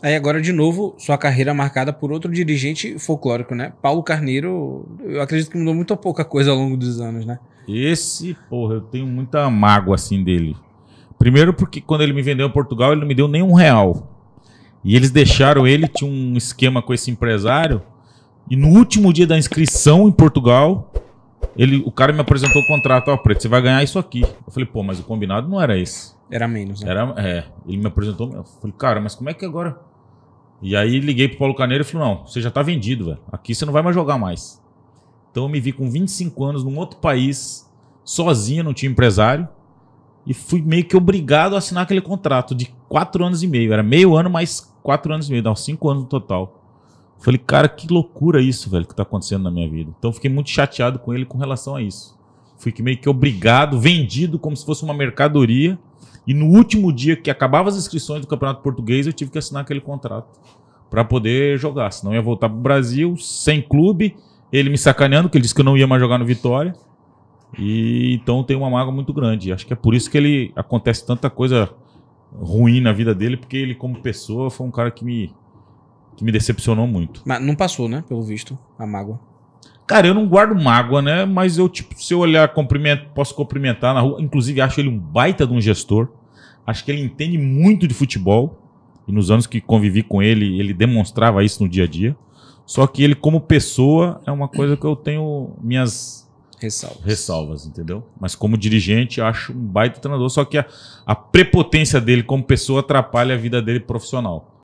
Aí agora, de novo, sua carreira marcada por outro dirigente folclórico, né? Paulo Carneiro, eu acredito que mudou muito pouca coisa ao longo dos anos, né? Esse, porra, eu tenho muita mágoa, assim, dele. Primeiro porque quando ele me vendeu em Portugal, ele não me deu nem um real. E eles deixaram ele, tinha um esquema com esse empresário. E no último dia da inscrição em Portugal, ele, o cara me apresentou o contrato, ó, oh, Preto, você vai ganhar isso aqui. Eu falei, pô, mas o combinado não era esse. Era menos, né? Era, é. Ele me apresentou, eu falei, cara, mas como é que agora e aí liguei pro Paulo Caneiro e falei não, você já tá vendido, velho. Aqui você não vai mais jogar mais. Então eu me vi com 25 anos num outro país, sozinho, não tinha empresário. E fui meio que obrigado a assinar aquele contrato de quatro anos e meio. Era meio ano mais quatro anos e meio, não, cinco anos no total. Falei, cara, que loucura isso, velho, que tá acontecendo na minha vida. Então fiquei muito chateado com ele com relação a isso. Fui meio que obrigado, vendido como se fosse uma mercadoria e no último dia que acabava as inscrições do Campeonato Português, eu tive que assinar aquele contrato para poder jogar. Senão ia voltar para o Brasil, sem clube, ele me sacaneando, que ele disse que eu não ia mais jogar no Vitória. E então tem uma mágoa muito grande. Acho que é por isso que ele acontece tanta coisa ruim na vida dele, porque ele, como pessoa, foi um cara que me, que me decepcionou muito. Mas não passou, né? Pelo visto, a mágoa. Cara, eu não guardo mágoa, né? Mas eu, tipo, se eu olhar, cumprimento, posso cumprimentar na rua. Inclusive, acho ele um baita de um gestor. Acho que ele entende muito de futebol. E nos anos que convivi com ele, ele demonstrava isso no dia a dia. Só que ele, como pessoa, é uma coisa que eu tenho minhas ressalvas, ressalvas entendeu? Mas como dirigente, acho um baita treinador. Só que a, a prepotência dele como pessoa atrapalha a vida dele profissional.